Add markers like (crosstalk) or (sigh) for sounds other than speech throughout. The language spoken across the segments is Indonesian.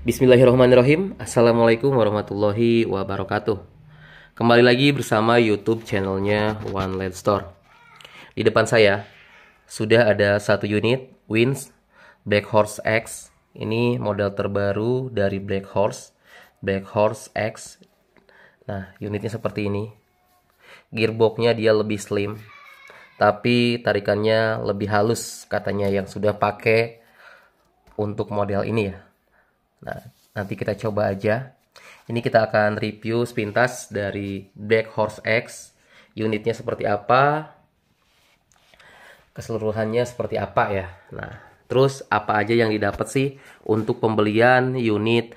Bismillahirrahmanirrahim. Assalamualaikum warahmatullahi wabarakatuh. Kembali lagi bersama YouTube channelnya One Led Store. Di depan saya sudah ada satu unit Wins Black Horse X. Ini model terbaru dari Black Horse. Black Horse X. Nah, unitnya seperti ini. Gearboxnya dia lebih slim, tapi tarikannya lebih halus katanya yang sudah pakai untuk model ini ya Nah, nanti kita coba aja. Ini kita akan review sepintas dari Black Horse X. Unitnya seperti apa? Keseluruhannya seperti apa ya? Nah, terus apa aja yang didapat sih untuk pembelian unit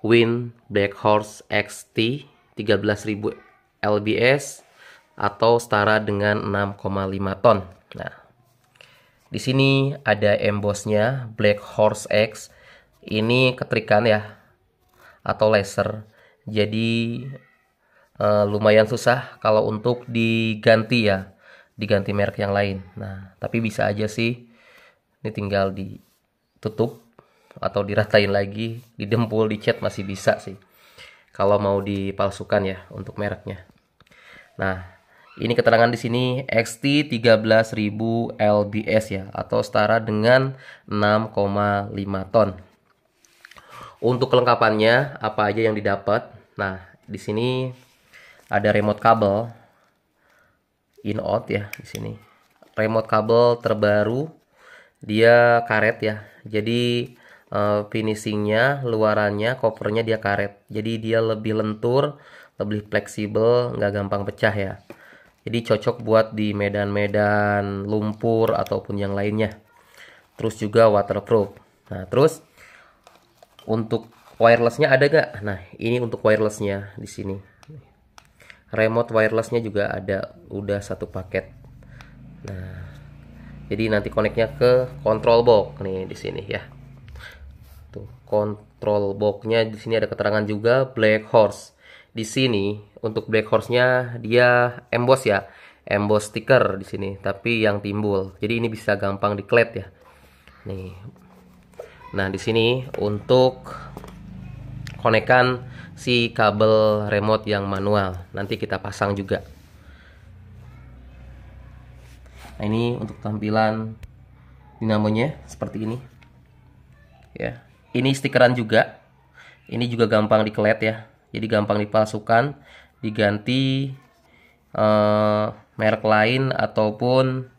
Win Black Horse XT 13.000 LBS atau setara dengan 6,5 ton. Nah, di sini ada embossnya Black Horse X ini ketrikan ya atau laser jadi eh, lumayan susah kalau untuk diganti ya diganti merek yang lain nah tapi bisa aja sih ini tinggal ditutup atau diratain lagi didempul dicat masih bisa sih kalau mau dipalsukan ya untuk mereknya nah ini keterangan di sini XT 13000 LBS ya atau setara dengan 6,5 ton untuk kelengkapannya apa aja yang didapat? Nah, di sini ada remote kabel in out ya di sini. Remote kabel terbaru dia karet ya. Jadi eh, finishingnya, luarannya, kopernya dia karet. Jadi dia lebih lentur, lebih fleksibel, nggak gampang pecah ya. Jadi cocok buat di medan-medan lumpur ataupun yang lainnya. Terus juga waterproof. Nah, terus untuk wirelessnya ada gak? Nah ini untuk wirelessnya di sini. Remote wirelessnya juga ada, udah satu paket. Nah jadi nanti koneknya ke control box nih di sini ya. Tuh control boxnya di sini ada keterangan juga black horse. Di sini untuk black horse-nya dia emboss ya, emboss stiker di sini. Tapi yang timbul, jadi ini bisa gampang diklet ya. Nih Nah, di sini untuk konekan si kabel remote yang manual. Nanti kita pasang juga. Nah, ini untuk tampilan dinamonya seperti ini. Ya. Ini stikeran juga. Ini juga gampang dikelet ya. Jadi gampang dipalsukan, diganti eh, merek lain ataupun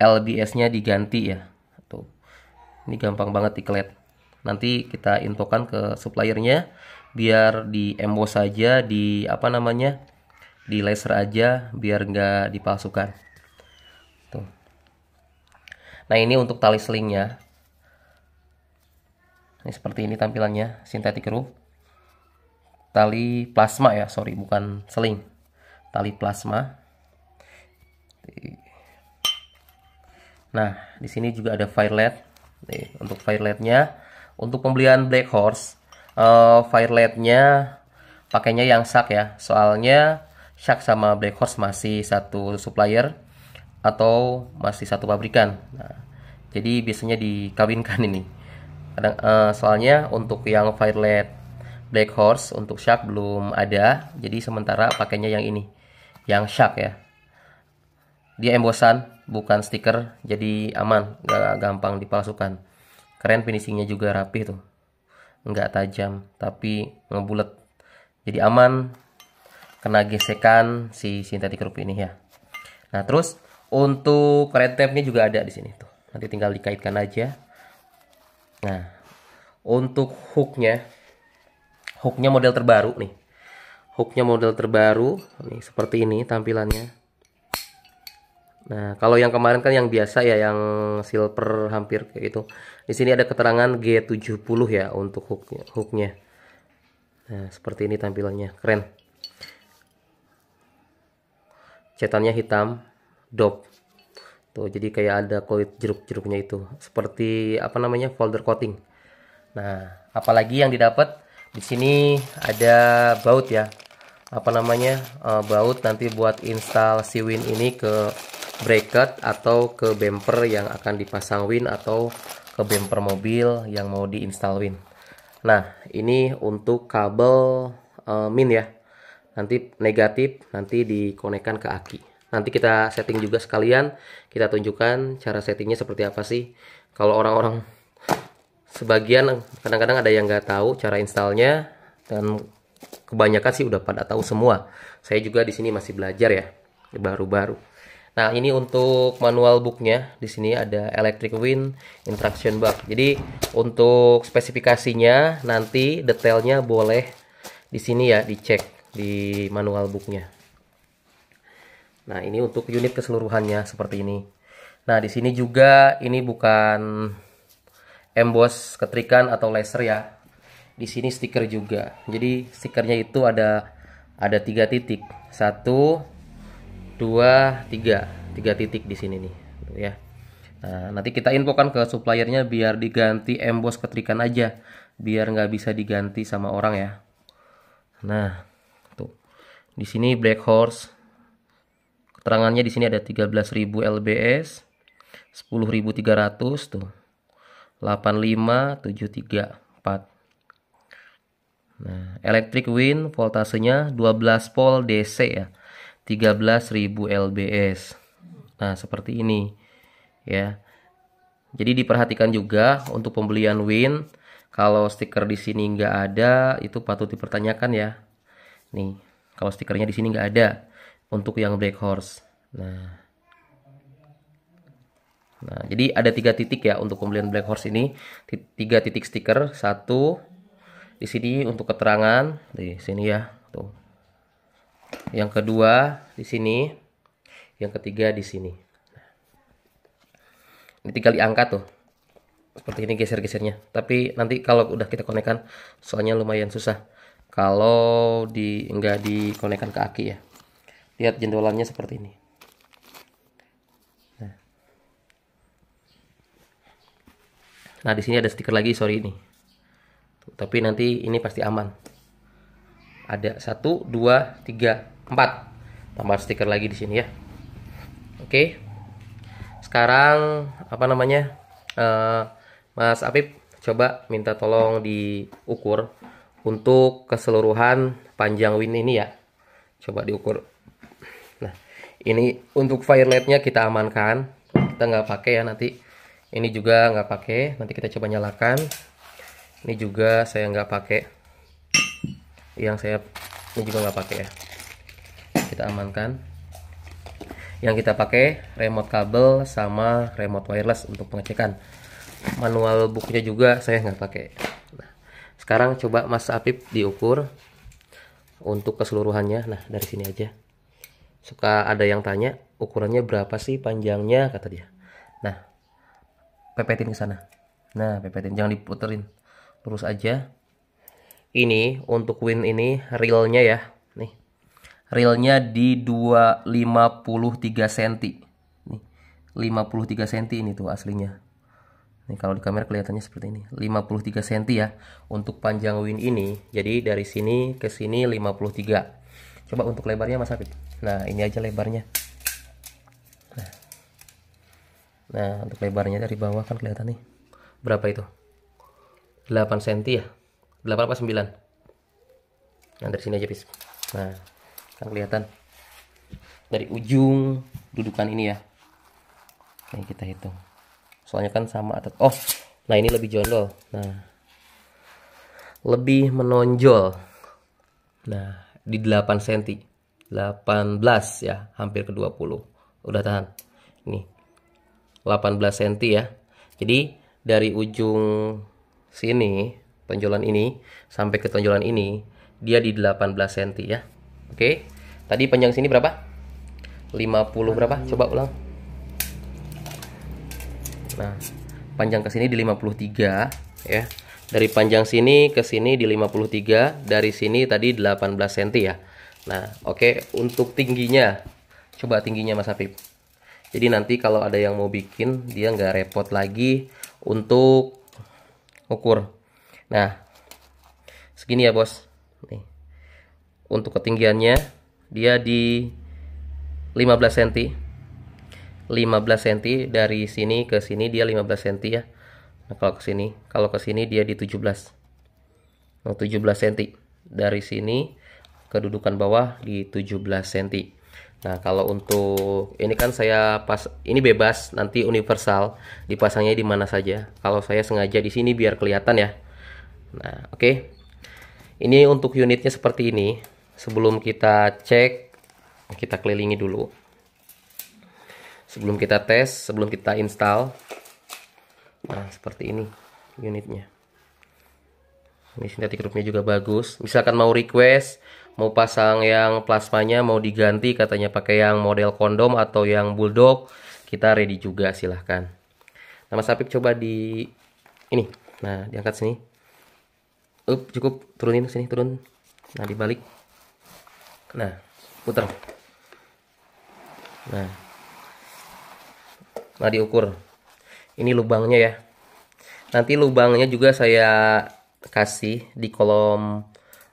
LBS-nya diganti ya ini gampang banget diklet nanti kita infokan ke suppliernya biar di emboss saja di apa namanya di laser aja biar nggak dipalsukan tuh nah ini untuk tali selingnya ini seperti ini tampilannya sintetik roof tali plasma ya sorry bukan seling tali plasma nah di sini juga ada violet nih untuk firelightnya untuk pembelian Black Horse uh, firelightnya pakainya yang sak ya soalnya sak sama Black Horse masih satu supplier atau masih satu pabrikan nah, jadi biasanya dikawinkan ini kadang uh, soalnya untuk yang Firelight Black Horse untuk sak belum ada jadi sementara pakainya yang ini yang sak ya dia embosan bukan stiker jadi aman gak gampang dipalsukan keren finishingnya juga rapi tuh nggak tajam tapi ngebulet jadi aman kena gesekan si sintetik rupi ini ya nah terus untuk red tape nya juga ada di sini tuh nanti tinggal dikaitkan aja nah untuk hooknya hooknya model terbaru nih hooknya model terbaru nih seperti ini tampilannya Nah, kalau yang kemarin kan yang biasa ya yang silver hampir kayak gitu. Di sini ada keterangan G70 ya untuk hook hooknya. Nah, seperti ini tampilannya. Keren. Cetannya hitam, dop. Tuh, jadi kayak ada kulit jeruk-jeruknya itu. Seperti apa namanya? folder coating. Nah, apalagi yang didapat di sini ada baut ya. Apa namanya? Uh, baut nanti buat install siwin ini ke bracket atau ke bumper yang akan dipasang win atau ke bumper mobil yang mau diinstal win. Nah, ini untuk kabel uh, min ya. Nanti negatif, nanti dikonekkan ke aki. Nanti kita setting juga sekalian, kita tunjukkan cara settingnya seperti apa sih. Kalau orang-orang sebagian kadang-kadang ada yang nggak tahu cara installnya dan kebanyakan sih udah pada tahu semua. Saya juga di sini masih belajar ya, baru-baru. Nah, ini untuk manual booknya. Di sini ada electric wind interaction bug. Jadi, untuk spesifikasinya nanti detailnya boleh di sini ya dicek di manual booknya. Nah, ini untuk unit keseluruhannya seperti ini. Nah, di sini juga ini bukan emboss ketrikan atau laser ya. Di sini stiker juga. Jadi, stikernya itu ada ada tiga titik. Satu, dua tiga tiga titik di sini nih gitu ya nah, nanti kita infokan ke suppliernya biar diganti emboss ketrikan aja biar nggak bisa diganti sama orang ya nah tuh di sini black horse keterangannya di sini ada 13.000 lbs 10.300 tuh 85 73 4 nah electric wind voltasenya 12 volt DC ya 13.000 LBS. Nah, seperti ini. Ya. Jadi diperhatikan juga untuk pembelian Win, kalau stiker di sini nggak ada, itu patut dipertanyakan ya. Nih, kalau stikernya di sini nggak ada untuk yang Black Horse. Nah, Nah, jadi ada tiga titik ya untuk pembelian Black Horse ini. Tiga titik stiker, satu di sini untuk keterangan, di sini ya, tuh yang kedua di sini, yang ketiga di sini. Ini tinggal diangkat tuh. Seperti ini geser-gesernya. Tapi nanti kalau udah kita konekan, soalnya lumayan susah. Kalau di enggak dikonekkan ke aki ya. Lihat jendolannya seperti ini. Nah, nah di sini ada stiker lagi, sorry ini. Tapi nanti ini pasti aman. Ada satu, dua, tiga, empat. Tambah stiker lagi di sini ya. Oke. Sekarang apa namanya? Uh, Mas Apip coba minta tolong diukur untuk keseluruhan panjang win ini ya. Coba diukur. Nah, ini untuk firelightnya kita amankan. Kita nggak pakai ya nanti. Ini juga nggak pakai. Nanti kita coba nyalakan. Ini juga saya nggak pakai yang saya ini juga nggak pakai ya kita amankan yang kita pakai remote kabel sama remote wireless untuk pengecekan manual bukunya juga saya nggak pakai nah, sekarang coba Mas Apip diukur untuk keseluruhannya nah dari sini aja suka ada yang tanya ukurannya berapa sih panjangnya kata dia nah pepetin ke sana nah pepetin jangan diputerin lurus aja ini untuk win ini realnya ya nih realnya di 253 cm nih 53 cm ini tuh aslinya nih kalau di kamera kelihatannya seperti ini 53 cm ya untuk panjang win ini jadi dari sini ke sini 53 coba untuk lebarnya mas Afik nah ini aja lebarnya nah, nah untuk lebarnya dari bawah kan kelihatan nih berapa itu 8 cm ya 8 apa 9 nah dari sini aja bis nah kan kelihatan dari ujung dudukan ini ya ini kita hitung soalnya kan sama atas oh nah ini lebih jondol nah lebih menonjol nah di 8 cm 18 ya hampir ke 20 udah tahan nih 18 cm ya jadi dari ujung sini tonjolan ini sampai ke tonjolan ini dia di 18 cm ya oke tadi panjang sini berapa 50 berapa coba ulang nah panjang ke sini di 53 ya dari panjang sini ke sini di 53 dari sini tadi 18 cm ya nah oke untuk tingginya coba tingginya Mas Apip jadi nanti kalau ada yang mau bikin dia nggak repot lagi untuk ukur Nah, segini ya bos. Nih. Untuk ketinggiannya dia di 15 cm. 15 cm dari sini ke sini dia 15 cm ya. Nah, kalau ke sini, kalau ke sini dia di 17. Nah, 17 cm. Dari sini kedudukan bawah di 17 cm. Nah, kalau untuk ini kan saya pas ini bebas nanti universal dipasangnya di mana saja. Kalau saya sengaja di sini biar kelihatan ya. Nah, oke. Okay. Ini untuk unitnya seperti ini. Sebelum kita cek, kita kelilingi dulu. Sebelum kita tes, sebelum kita install. Nah, seperti ini unitnya. Ini sintetik grupnya juga bagus. Misalkan mau request, mau pasang yang plasmanya mau diganti katanya pakai yang model kondom atau yang bulldog, kita ready juga silahkan. Nama sapi coba di ini. Nah, diangkat sini up cukup turunin sini turun nah dibalik nah putar nah nah diukur ini lubangnya ya nanti lubangnya juga saya kasih di kolom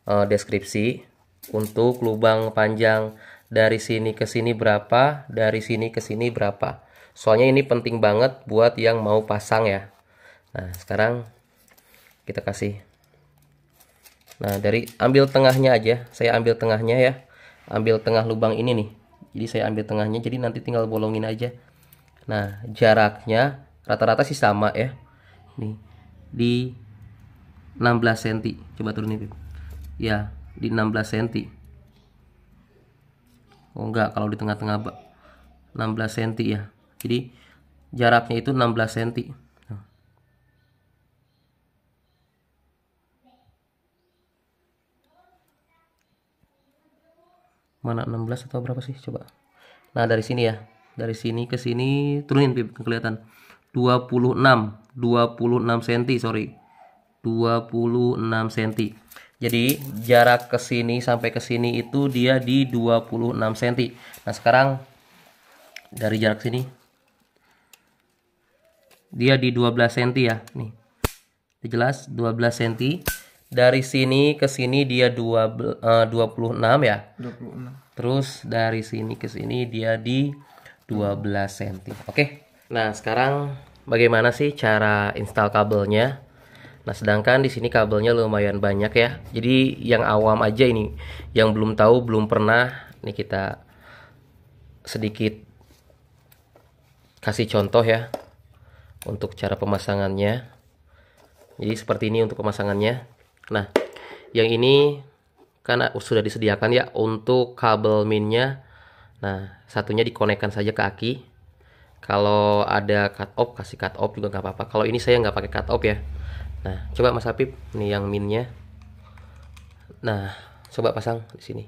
uh, deskripsi untuk lubang panjang dari sini ke sini berapa, dari sini ke sini berapa. Soalnya ini penting banget buat yang mau pasang ya. Nah, sekarang kita kasih Nah, dari ambil tengahnya aja. Saya ambil tengahnya ya. Ambil tengah lubang ini nih. Jadi saya ambil tengahnya jadi nanti tinggal bolongin aja. Nah, jaraknya rata-rata sih sama ya. Nih. Di 16 cm. Coba turunin, Bib. Ya, di 16 cm. Oh enggak, kalau di tengah-tengah 16 cm ya. Jadi jaraknya itu 16 cm. mana 16 atau berapa sih coba nah dari sini ya dari sini ke sini turunin Bib, kelihatan 26 26 cm sorry 26 cm jadi jarak ke sini sampai ke sini itu dia di 26 cm nah sekarang dari jarak sini dia di 12 cm ya nih jelas 12 cm dari sini ke sini dia 2 eh, puluh 26 ya. 26. Terus dari sini ke sini dia di 12 cm. Oke. Okay. Nah, sekarang bagaimana sih cara install kabelnya? Nah, sedangkan di sini kabelnya lumayan banyak ya. Jadi yang awam aja ini, yang belum tahu, belum pernah, nih kita sedikit kasih contoh ya untuk cara pemasangannya. Jadi seperti ini untuk pemasangannya Nah, yang ini karena sudah disediakan ya untuk kabel minnya. Nah, satunya dikonekkan saja ke aki. Kalau ada cut off, kasih cut off juga nggak apa-apa. Kalau ini saya nggak pakai cut off ya. Nah, coba Mas Apip, nih yang minnya. Nah, coba pasang di sini.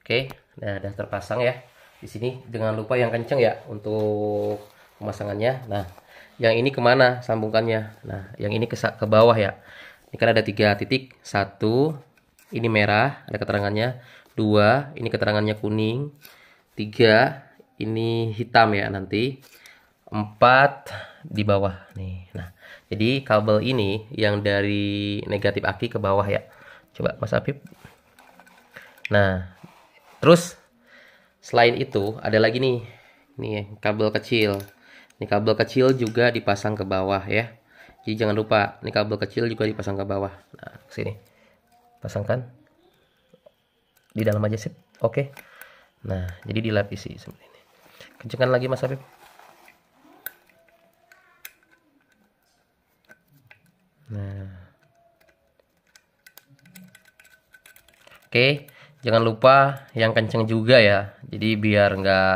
Oke, nah, sudah terpasang ya. Di sini jangan lupa yang kenceng ya untuk pemasangannya nah yang ini kemana sambungkannya nah yang ini ke, ke bawah ya ini kan ada tiga titik satu ini merah ada keterangannya dua ini keterangannya kuning tiga ini hitam ya nanti empat di bawah nih nah jadi kabel ini yang dari negatif aki ke bawah ya coba mas Apip. nah terus selain itu ada lagi nih Ini kabel kecil ini kabel kecil juga dipasang ke bawah ya. Jadi jangan lupa, ini kabel kecil juga dipasang ke bawah. Nah, sini. Pasangkan. Di dalam aja sip. Oke. Nah, jadi dilapisi seperti ini. Kencengkan lagi Mas Habib. Nah. Oke, jangan lupa yang kenceng juga ya. Jadi biar nggak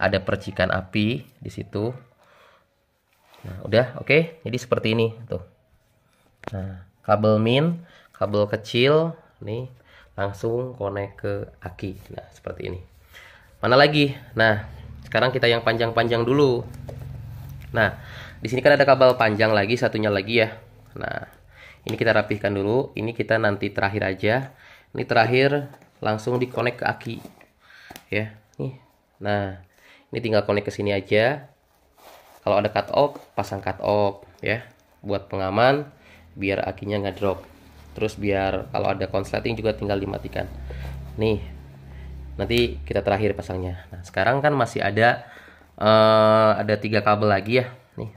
ada percikan api di situ. Nah, udah oke. Okay? Jadi seperti ini tuh. Nah, kabel min, kabel kecil nih langsung konek ke aki. Nah, seperti ini. Mana lagi? Nah, sekarang kita yang panjang-panjang dulu. Nah, di sini kan ada kabel panjang lagi satunya lagi ya. Nah, ini kita rapihkan dulu, ini kita nanti terakhir aja. Ini terakhir langsung dikonek ke aki. Ya, nih. Nah, ini tinggal konek ke sini aja kalau ada cut off pasang cut off ya buat pengaman biar akinya nggak drop terus biar kalau ada konsleting juga tinggal dimatikan nih nanti kita terakhir pasangnya nah sekarang kan masih ada uh, ada tiga kabel lagi ya nih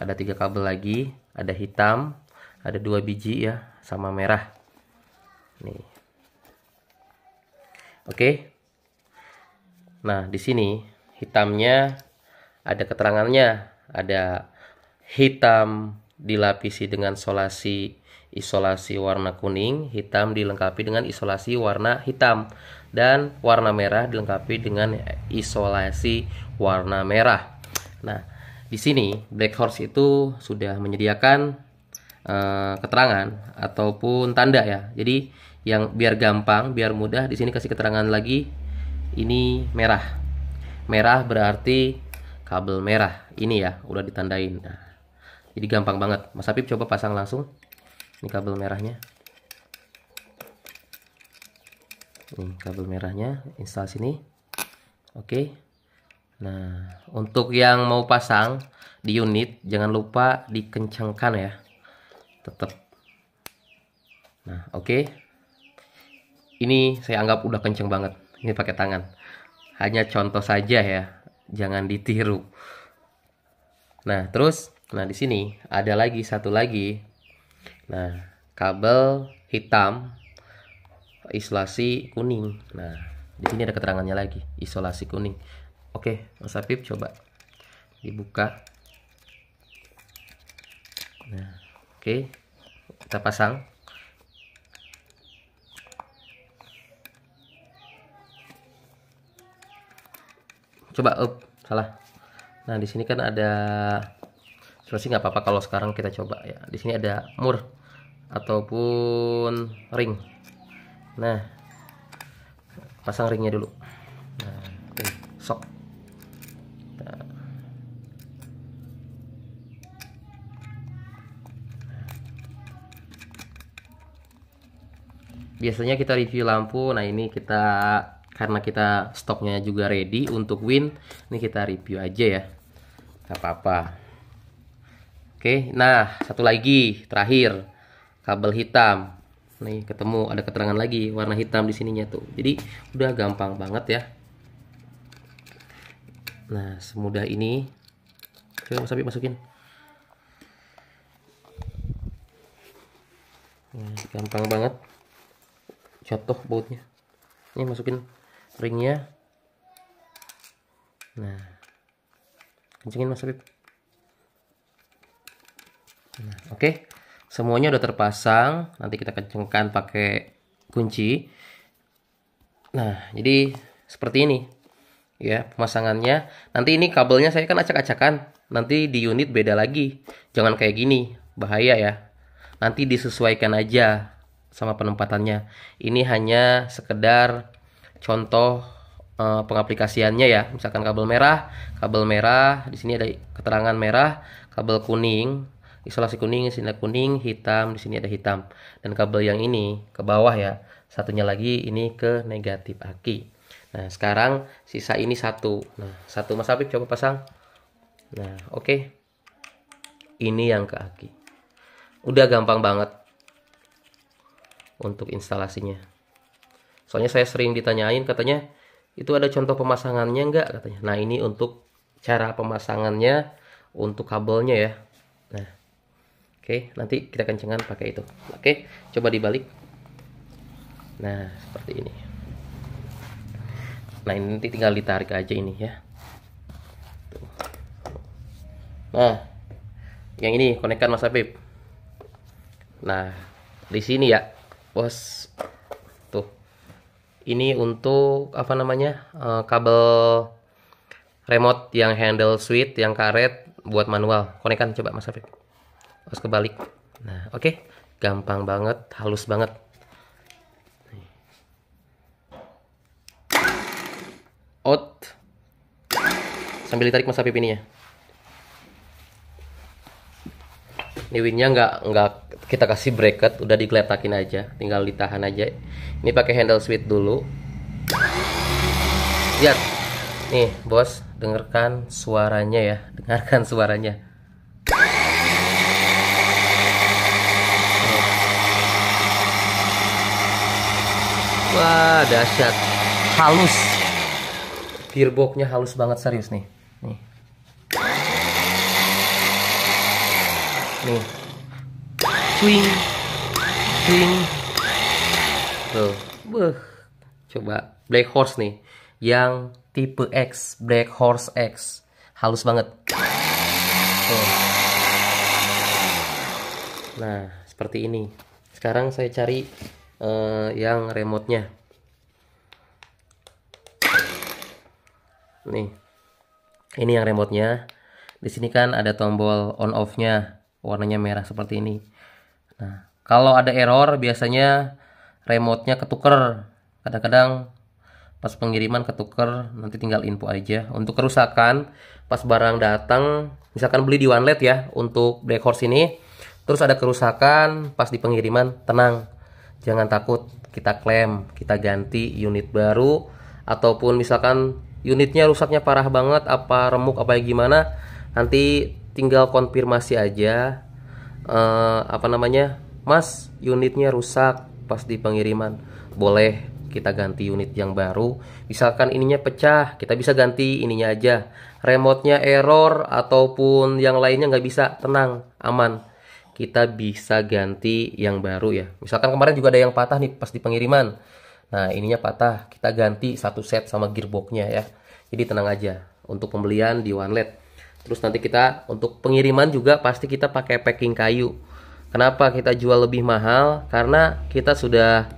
ada tiga kabel lagi ada hitam ada dua biji ya sama merah nih oke okay. nah di sini hitamnya ada keterangannya ada hitam dilapisi dengan solasi isolasi warna kuning, hitam dilengkapi dengan isolasi warna hitam dan warna merah dilengkapi dengan isolasi warna merah. Nah, di sini Black Horse itu sudah menyediakan uh, keterangan ataupun tanda ya. Jadi yang biar gampang, biar mudah di sini kasih keterangan lagi ini merah. Merah berarti kabel merah ini ya udah ditandain nah, jadi gampang banget Mas Apip coba pasang langsung ini kabel merahnya ini kabel merahnya install sini oke nah untuk yang mau pasang di unit jangan lupa dikencangkan ya tetap nah oke ini saya anggap udah kenceng banget ini pakai tangan hanya contoh saja ya jangan ditiru. Nah, terus nah di sini ada lagi satu lagi. Nah, kabel hitam isolasi kuning. Nah, di sini ada keterangannya lagi, isolasi kuning. Oke, Mas Afif coba dibuka. Nah, oke. Kita pasang. coba up oh, salah nah di sini kan ada sih nggak apa-apa kalau sekarang kita coba ya di sini ada mur ataupun ring nah pasang ringnya dulu nah, ring, sok nah. biasanya kita review lampu nah ini kita karena kita stoknya juga ready untuk win ini kita review aja ya nggak apa-apa oke nah satu lagi terakhir kabel hitam nih ketemu ada keterangan lagi warna hitam di sininya tuh jadi udah gampang banget ya nah semudah ini coba mas Abi masukin nah, gampang banget. Contoh bautnya. Ini masukin ringnya nah kencengin mas Rip nah, oke okay. semuanya udah terpasang nanti kita kencengkan pakai kunci nah jadi seperti ini ya pemasangannya nanti ini kabelnya saya kan acak-acakan nanti di unit beda lagi jangan kayak gini bahaya ya nanti disesuaikan aja sama penempatannya ini hanya sekedar contoh eh, pengaplikasiannya ya. Misalkan kabel merah, kabel merah di sini ada keterangan merah, kabel kuning, isolasi kuning, sini ada kuning, hitam, di sini ada hitam. Dan kabel yang ini ke bawah ya. Satunya lagi ini ke negatif aki. Nah, sekarang sisa ini satu. Nah, satu Mas Habib coba pasang. Nah, oke. Okay. Ini yang ke aki. Udah gampang banget untuk instalasinya. Soalnya saya sering ditanyain katanya itu ada contoh pemasangannya enggak katanya. Nah ini untuk cara pemasangannya untuk kabelnya ya. Nah, oke okay, nanti kita kencengan pakai itu. Oke, okay, coba dibalik. Nah seperti ini. Nah ini nanti tinggal ditarik aja ini ya. Nah, yang ini konekkan Mas Habib. Nah, di sini ya, bos. Tuh ini untuk apa namanya uh, kabel remote yang handle switch yang karet buat manual konekan coba mas Afif harus kebalik nah oke okay. gampang banget halus banget out sambil ditarik mas Afif ini ya niwinnya nggak nggak kita kasih bracket udah digeletakin aja tinggal ditahan aja ini pakai handle switch dulu lihat nih bos dengarkan suaranya ya (laughs) dengarkan suaranya wah dahsyat halus gearboxnya halus banget serius nih nih nih swing swing tuh Beuh. coba black horse nih yang tipe X black horse X halus banget tuh. nah seperti ini sekarang saya cari uh, yang remote nya nih ini yang remote nya di sini kan ada tombol on off nya warnanya merah seperti ini nah kalau ada error biasanya remote-nya ketuker kadang-kadang pas pengiriman ketuker nanti tinggal info aja untuk kerusakan pas barang datang misalkan beli di OneLet ya untuk Black Horse ini terus ada kerusakan pas di pengiriman tenang jangan takut kita klaim kita ganti unit baru ataupun misalkan unitnya rusaknya parah banget apa remuk apa gimana nanti tinggal konfirmasi aja uh, apa namanya mas unitnya rusak pas di pengiriman boleh kita ganti unit yang baru misalkan ininya pecah kita bisa ganti ininya aja remote error ataupun yang lainnya nggak bisa tenang aman kita bisa ganti yang baru ya misalkan kemarin juga ada yang patah nih pas di pengiriman nah ininya patah kita ganti satu set sama gearboxnya ya jadi tenang aja untuk pembelian di OneLed Terus nanti kita untuk pengiriman juga pasti kita pakai packing kayu. Kenapa kita jual lebih mahal? Karena kita sudah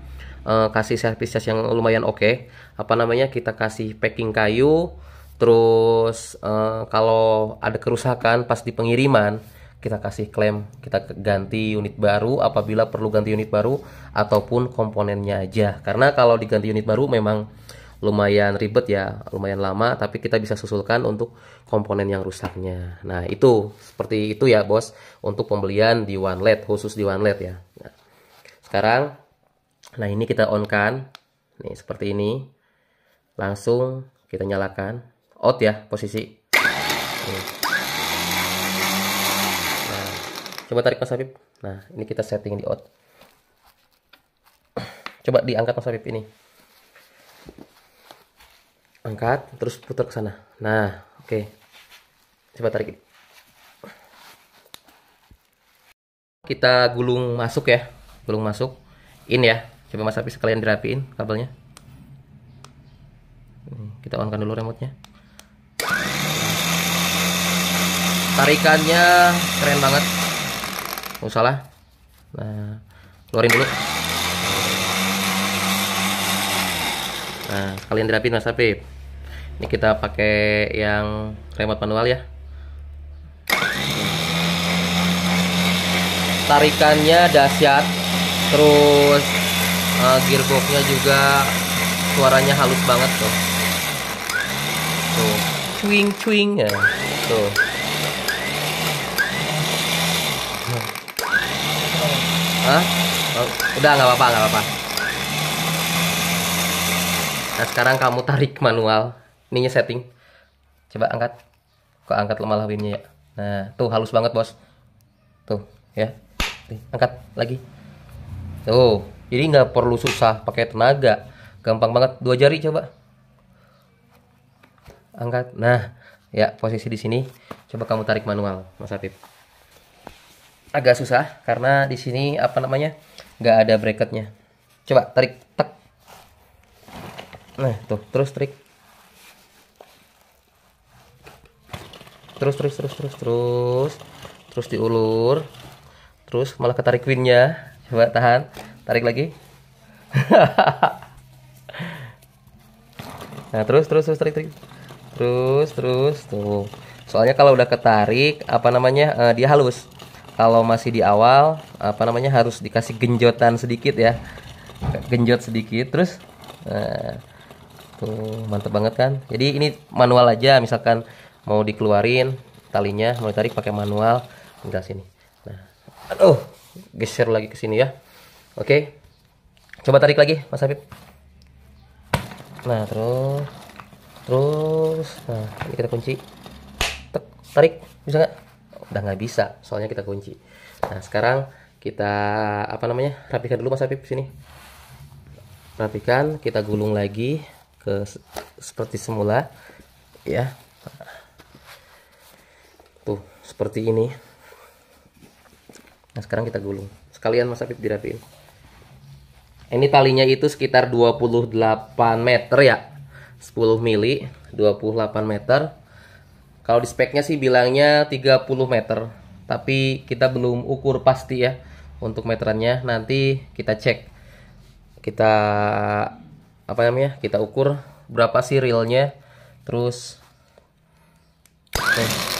uh, kasih service yang lumayan oke. Okay. Apa namanya? Kita kasih packing kayu. Terus uh, kalau ada kerusakan pas di pengiriman, kita kasih klaim, kita ganti unit baru apabila perlu ganti unit baru ataupun komponennya aja. Karena kalau diganti unit baru memang lumayan ribet ya, lumayan lama, tapi kita bisa susulkan untuk komponen yang rusaknya. Nah, itu seperti itu ya, Bos, untuk pembelian di One LED, khusus di One LED ya. Nah, sekarang nah ini kita on kan. Nih, seperti ini. Langsung kita nyalakan out ya posisi. Nah, coba tarik Mas Habib. Nah, ini kita setting di out. Coba diangkat Mas Habib ini angkat terus putar ke sana nah oke okay. coba tarik kita gulung masuk ya gulung masuk in ya coba mas api sekalian dirapiin kabelnya hmm, kita onkan dulu dulu remotenya tarikannya keren banget nggak lah nah keluarin dulu nah kalian dirapiin mas api ini kita pakai yang remote manual ya tarikannya dahsyat terus uh, gearboxnya juga suaranya halus banget tuh tuh cuing cuing ya tuh Hah? Oh, udah nggak apa-apa nggak apa-apa nah sekarang kamu tarik manual ininya setting coba angkat kok angkat malah winnya ya nah tuh halus banget bos tuh ya angkat lagi tuh jadi nggak perlu susah pakai tenaga gampang banget dua jari coba angkat nah ya posisi di sini coba kamu tarik manual mas Atif. agak susah karena di sini apa namanya nggak ada bracketnya coba tarik tek nah tuh terus trik terus terus terus terus terus terus diulur terus malah ketarik winnya coba tahan tarik lagi (laughs) nah terus terus terus tarik, tarik terus terus tuh soalnya kalau udah ketarik apa namanya uh, dia halus kalau masih di awal apa namanya harus dikasih genjotan sedikit ya genjot sedikit terus nah, tuh mantep banget kan jadi ini manual aja misalkan mau dikeluarin talinya mau ditarik pakai manual tinggal sini nah aduh geser lagi ke sini ya oke coba tarik lagi mas Habib nah terus terus nah ini kita kunci Tek, tarik bisa nggak udah nggak bisa soalnya kita kunci nah sekarang kita apa namanya rapikan dulu mas Habib sini rapikan kita gulung lagi ke seperti semula ya tuh seperti ini nah sekarang kita gulung sekalian mas Afif dirapiin ini talinya itu sekitar 28 meter ya 10 mili 28 meter kalau di speknya sih bilangnya 30 meter tapi kita belum ukur pasti ya untuk meterannya nanti kita cek kita apa namanya kita ukur berapa sih realnya terus okay. Eh,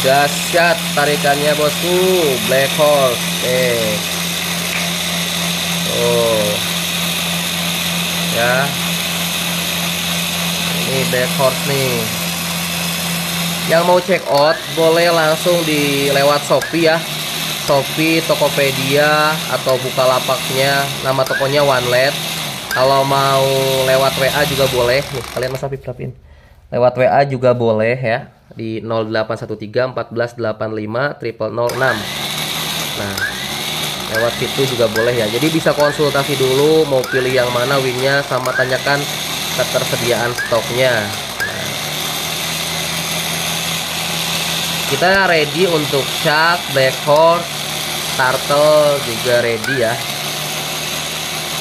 dahsyat tarikannya bosku black hole eh oh ya ini black hole nih yang mau check out boleh langsung di lewat Shopee ya Shopee, Tokopedia atau buka lapaknya nama tokonya OneLet kalau mau lewat WA juga boleh nih kalian mas Afif lewat WA juga boleh ya di 0813 1485 06. nah lewat situ juga boleh ya jadi bisa konsultasi dulu mau pilih yang mana winnya sama tanyakan ketersediaan stoknya kita ready untuk Chuck, Black Horse, Turtle juga ready ya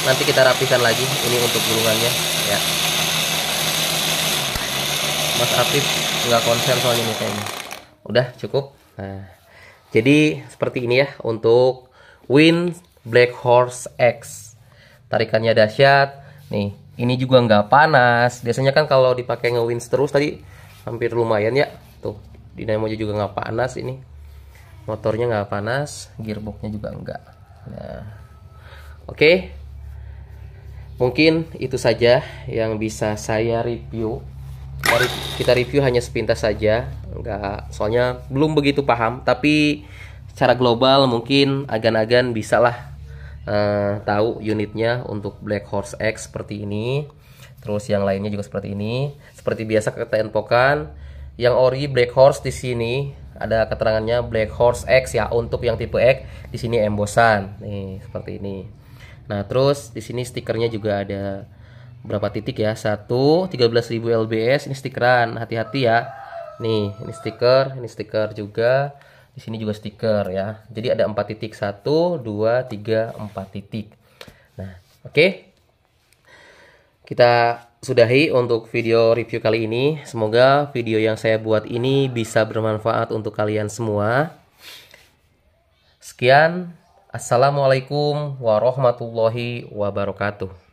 nanti kita rapikan lagi ini untuk gulungannya ya Mas Afif nggak konsen soal ini kayaknya udah cukup nah jadi seperti ini ya untuk Win Black Horse X tarikannya dahsyat nih ini juga nggak panas biasanya kan kalau dipakai ngewins terus tadi hampir lumayan ya tuh dinamo juga nggak panas ini motornya nggak panas gearboxnya juga nggak nah oke okay. mungkin itu saja yang bisa saya review kita review hanya sepintas saja nggak soalnya belum begitu paham tapi secara global mungkin agan-agan bisalah uh, tahu unitnya untuk Black Horse X seperti ini terus yang lainnya juga seperti ini seperti biasa kita infokan yang ori Black Horse di sini ada keterangannya Black Horse X ya untuk yang tipe X di sini embosan nih seperti ini nah terus di sini stikernya juga ada berapa titik ya satu tiga belas ribu lbs ini stikeran hati-hati ya nih ini stiker ini stiker juga di sini juga stiker ya jadi ada empat titik satu dua tiga empat titik nah oke okay. kita sudahi untuk video review kali ini semoga video yang saya buat ini bisa bermanfaat untuk kalian semua sekian assalamualaikum warahmatullahi wabarakatuh